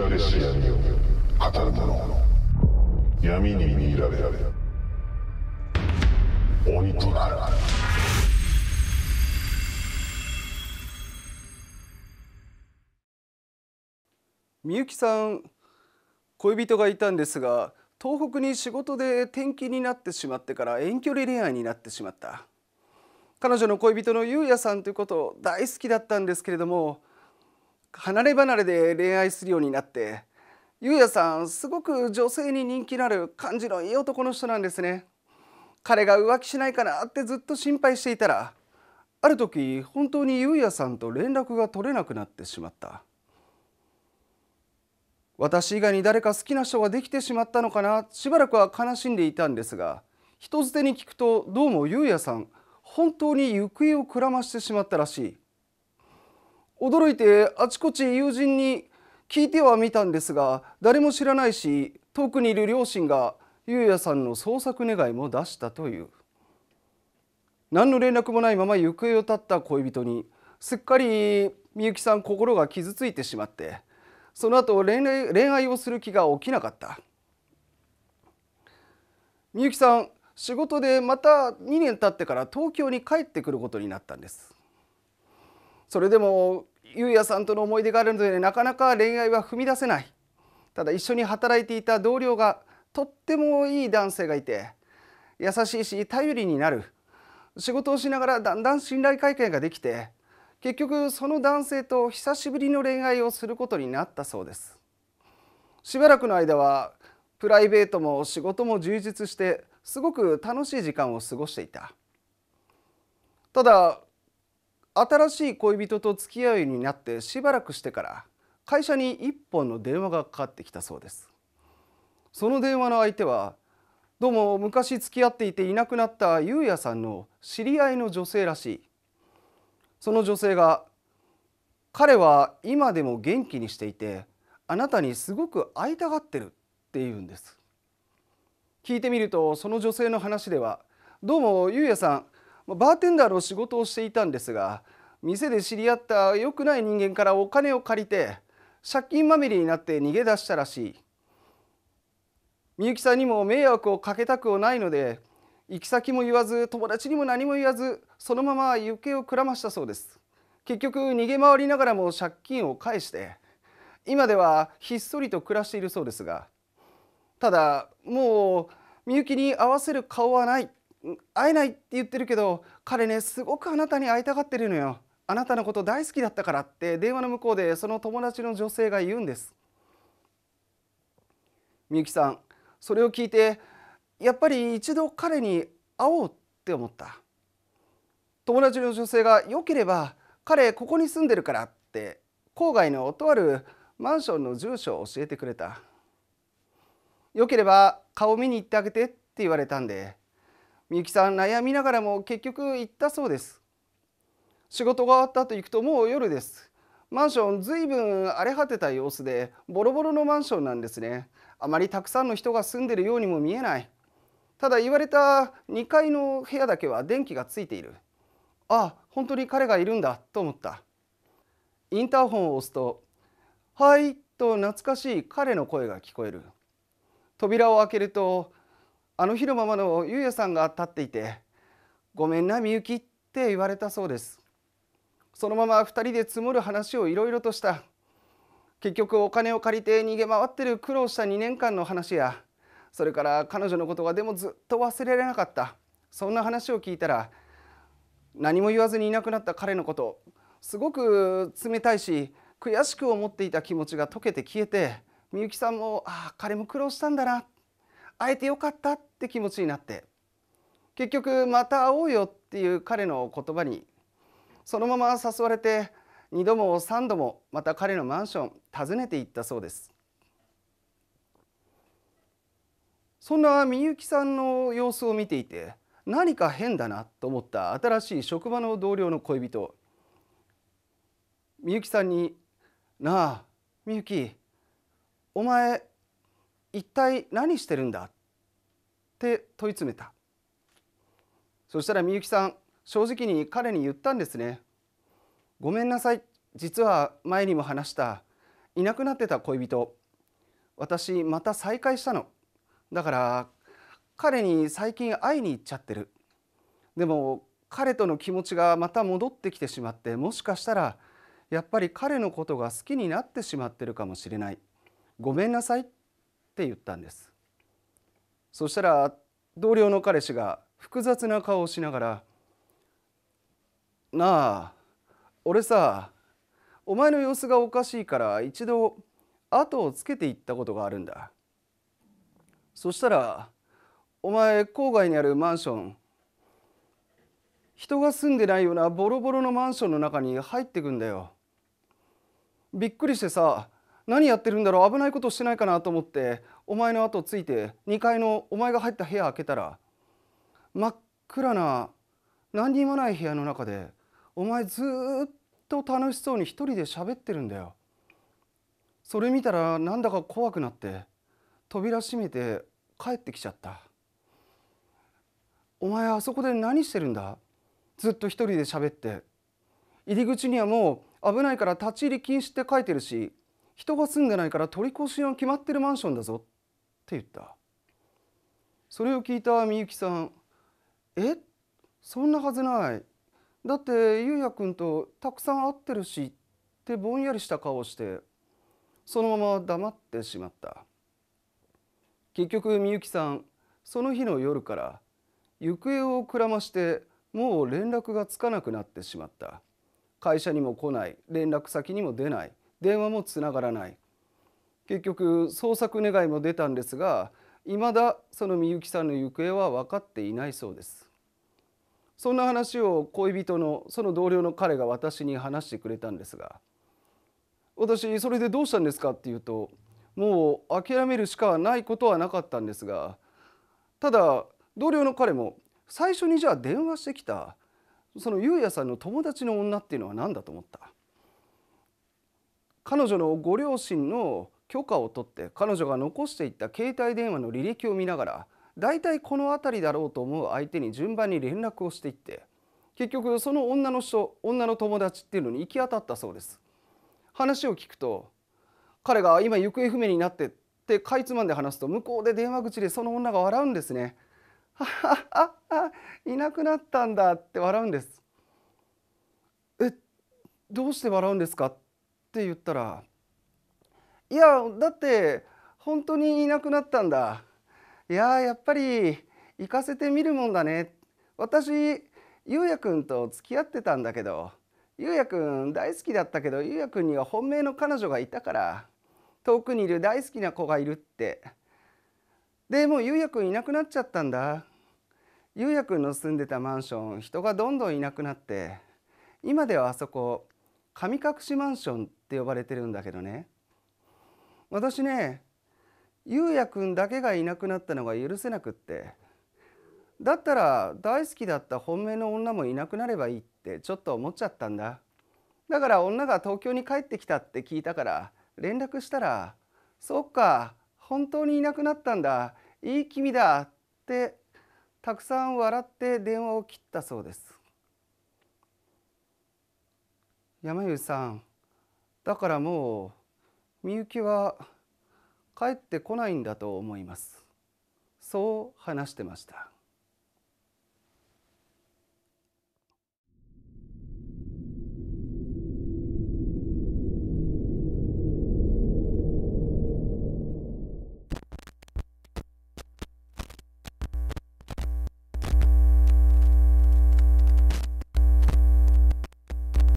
られし闇を語る者闇に見入られられ鬼となるみゆきさん恋人がいたんですが東北に仕事で転勤になってしまってから遠距離恋愛になってしまった彼女の恋人のゆうやさんということ大好きだったんですけれども離れ離れで恋愛するようになってゆうやさんすごく女性に人気のある感じのいい男の人なんですね彼が浮気しないかなってずっと心配していたらある時本当にゆうやさんと連絡が取れなくなってしまった私以外に誰か好きな人ができてしまったのかなしばらくは悲しんでいたんですが人づてに聞くとどうもゆうやさん本当に行方をくらましてしまったらしい驚いてあちこち友人に聞いてはみたんですが誰も知らないし遠くにいる両親がゆ也さんの捜索願いも出したという何の連絡もないまま行方を絶った恋人にすっかりみゆきさん心が傷ついてしまってその後恋愛恋愛をする気が起きなかったみゆきさん仕事でまた2年経ってから東京に帰ってくることになったんですそれでもゆ也さんとの思い出があるのでなかなか恋愛は踏み出せないただ一緒に働いていた同僚がとってもいい男性がいて優しいし頼りになる仕事をしながらだんだん信頼関係ができて結局その男性と久しぶりの恋愛をすることになったそうですしばらくの間はプライベートも仕事も充実してすごく楽しい時間を過ごしていたただ新しい恋人と付き合うようになってしばらくしてから会社に1本の電話がかかってきたそうですその電話の相手はどうも昔付き合っていていなくなったゆうやさんの知り合いの女性らしいその女性が「彼は今でも元気にしていてあなたにすごく会いたがってる」って言うんです聞いてみるとその女性の話では「どうもゆうやさんバーテンダーの仕事をしていたんですが店で知り合った良くない人間からお金を借りて借金まみれになって逃げ出したらしいみゆきさんにも迷惑をかけたくないので行き先も言わず友達にも何も言わずそのまま行方をくらましたそうです結局逃げ回りながらも借金を返して今ではひっそりと暮らしているそうですがただもうみゆきに合わせる顔はない会えないって言ってるけど彼ねすごくあなたに会いたがってるのよあなたのこと大好きだったからって電話の向こうでその友達の女性が言うんですみゆきさんそれを聞いてやっぱり一度彼に会おうって思った友達の女性が「よければ彼ここに住んでるから」って郊外のとあるマンションの住所を教えてくれたよければ顔見に行ってあげてって言われたんでみゆきさん悩みながらも結局行ったそうです仕事が終わった後行くともう夜ですマンションずいぶん荒れ果てた様子でボロボロのマンションなんですねあまりたくさんの人が住んでるようにも見えないただ言われた2階の部屋だけは電気がついているあ本当に彼がいるんだと思ったインターホンを押すと「はい」と懐かしい彼の声が聞こえる扉を開けるとあの広間まのゆうやさんが立っていて「ごめんなみゆき」って言われたそうですそのまま2人で積もる話をいろいろとした結局お金を借りて逃げ回ってる苦労した2年間の話やそれから彼女のことがでもずっと忘れられなかったそんな話を聞いたら何も言わずにいなくなった彼のことすごく冷たいし悔しく思っていた気持ちが溶けて消えてみゆきさんもああ彼も苦労したんだなって会えてよかったって気持ちになって結局また会おうよっていう彼の言葉にそのまま誘われて2度も3度もまた彼のマンション訪ねていったそうですそんなみゆきさんの様子を見ていて何か変だなと思った新しい職場の同僚の恋人みゆきさんに「なあみゆきお前一体何してるんだって問い詰めたそしたらみゆきさん正直に彼に言ったんですねごめんなさい実は前にも話したいなくなってた恋人私また再会したのだから彼に最近会いに行っちゃってるでも彼との気持ちがまた戻ってきてしまってもしかしたらやっぱり彼のことが好きになってしまってるかもしれないごめんなさいって言ったんですそしたら同僚の彼氏が複雑な顔をしながら「なあ俺さお前の様子がおかしいから一度後をつけていったことがあるんだ」そしたらお前郊外にあるマンション人が住んでないようなボロボロのマンションの中に入ってくんだよ。びっくりしてさ何やってるんだろう危ないことしてないかなと思ってお前の後ついて2階のお前が入った部屋開けたら真っ暗な何にもない部屋の中でお前ずっと楽しそうに一人で喋ってるんだよ。それ見たらなんだか怖くなって扉閉めて帰ってきちゃった。お前あそこで何してるんだずっと一人で喋って。入り口にはもう危ないから立ち入り禁止って書いてるし人が住んでないから取り越しの決まってるマンションだぞって言ったそれを聞いたみゆきさんえそんなはずないだってゆうやくんとたくさん会ってるしってぼんやりした顔をしてそのまま黙ってしまった結局みゆきさんその日の夜から行方をくらましてもう連絡がつかなくなってしまった会社にも来ない連絡先にも出ない電話もつながらない結局捜索願も出たんですが未だそのみゆきさんの行方は分かっていないそうですそんな話を恋人のその同僚の彼が私に話してくれたんですが私それでどうしたんですかっていうともう諦めるしかないことはなかったんですがただ同僚の彼も最初にじゃあ電話してきたそのゆうやさんの友達の女っていうのは何だと思った彼女のご両親の許可を取って彼女が残していった携帯電話の履歴を見ながら大体この辺りだろうと思う相手に順番に連絡をしていって結局その女の人女の友達っていうのに行き当たったそうです話を聞くと彼が今行方不明になってってかいつまんで話すと向こうで電話口でその女が笑うんですねはははいなくなったんだって笑うんですえどうして笑うんですかって言ったら「いやだって本当にいなくなったんだ」「いややっぱり行かせてみるもんだね」私ゆうやくんと付き合ってたんだけどゆうやくん大好きだったけどゆうやくんには本命の彼女がいたから遠くにいる大好きな子がいるってでもうゆうやくんいなくなっちゃったんだゆうやくんの住んでたマンション人がどんどんいなくなって今ではあそこ神隠しマンションって呼ばれてるんだけどね私ね裕也君だけがいなくなったのが許せなくってだったら大好きだった本命の女もいなくなればいいってちょっと思っちゃったんだだから女が東京に帰ってきたって聞いたから連絡したら「そっか本当にいなくなったんだいい君だ」ってたくさん笑って電話を切ったそうです山優さんだからもうみゆきは帰ってこないんだと思いますそう話してました